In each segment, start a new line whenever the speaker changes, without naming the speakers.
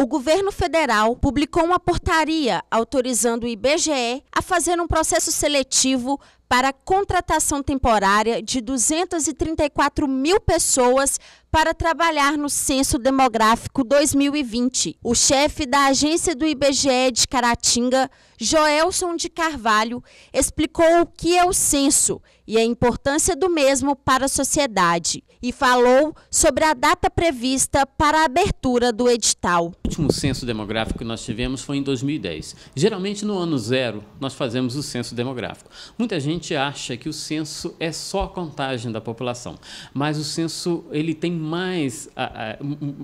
o governo federal publicou uma portaria autorizando o IBGE a fazer um processo seletivo para contratação temporária de 234 mil pessoas para trabalhar no Censo Demográfico 2020. O chefe da agência do IBGE de Caratinga, Joelson de Carvalho, explicou o que é o censo e a importância do mesmo para a sociedade e falou sobre a data prevista para a abertura do edital. O
último censo demográfico que nós tivemos foi em 2010. Geralmente no ano zero nós fazemos o censo demográfico. Muita gente acha que o censo é só a contagem da população, mas o censo ele tem mais, a,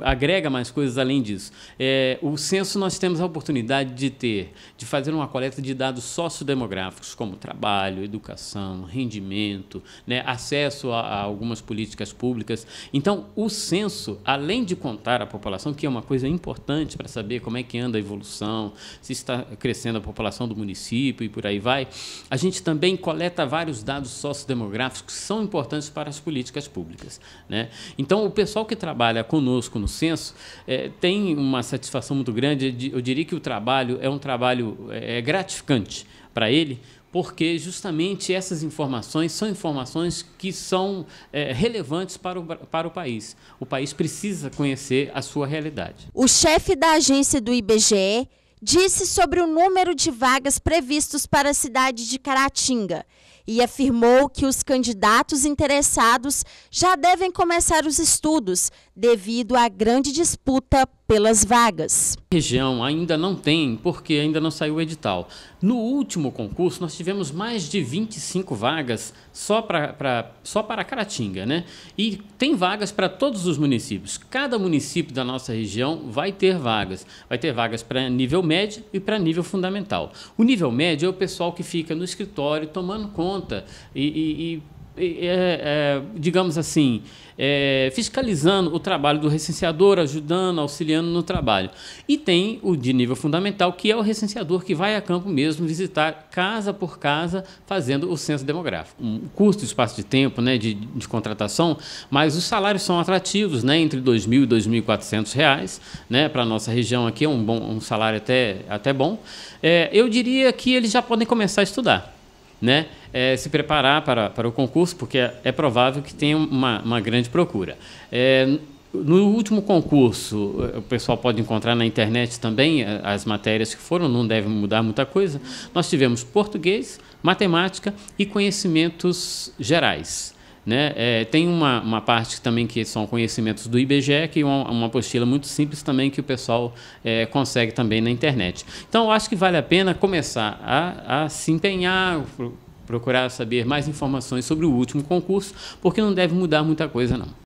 a, agrega mais coisas além disso. É, o censo nós temos a oportunidade de ter, de fazer uma coleta de dados sociodemográficos como trabalho, educação, rendimento saneamento, né, acesso a, a algumas políticas públicas. Então, o censo, além de contar a população, que é uma coisa importante para saber como é que anda a evolução, se está crescendo a população do município e por aí vai, a gente também coleta vários dados sociodemográficos que são importantes para as políticas públicas. Né? Então, o pessoal que trabalha conosco no censo é, tem uma satisfação muito grande. Eu diria que o trabalho é um trabalho é, gratificante para ele, porque justamente essas informações são informações que são é, relevantes para o, para o país. O país precisa conhecer a sua realidade.
O chefe da agência do IBGE disse sobre o número de vagas previstos para a cidade de Caratinga e afirmou que os candidatos interessados já devem começar os estudos, devido à grande disputa pelas vagas.
A região ainda não tem, porque ainda não saiu o edital. No último concurso, nós tivemos mais de 25 vagas só, pra, pra só para Caratinga, né? E tem vagas para todos os municípios. Cada município da nossa região vai ter vagas. Vai ter vagas para nível médio e para nível fundamental. O nível médio é o pessoal que fica no escritório tomando conta conta e, e, e é, é, digamos assim, é, fiscalizando o trabalho do recenseador, ajudando, auxiliando no trabalho. E tem o de nível fundamental, que é o recenseador que vai a campo mesmo visitar casa por casa, fazendo o censo demográfico. um custo, espaço de tempo né, de, de contratação, mas os salários são atrativos, né, entre R$ 2.000 e R$ 2.400, né, para a nossa região aqui é um, bom, um salário até, até bom. É, eu diria que eles já podem começar a estudar né, é, se preparar para, para o concurso, porque é, é provável que tenha uma, uma grande procura. É, no último concurso, o pessoal pode encontrar na internet também é, as matérias que foram, não deve mudar muita coisa. Nós tivemos português, matemática e conhecimentos gerais. Né? É, tem uma, uma parte também que são conhecimentos do IBGE, que é uma, uma apostila muito simples também que o pessoal é, consegue também na internet. Então, eu acho que vale a pena começar a, a se empenhar, procurar saber mais informações sobre o último concurso, porque não deve mudar muita coisa, não.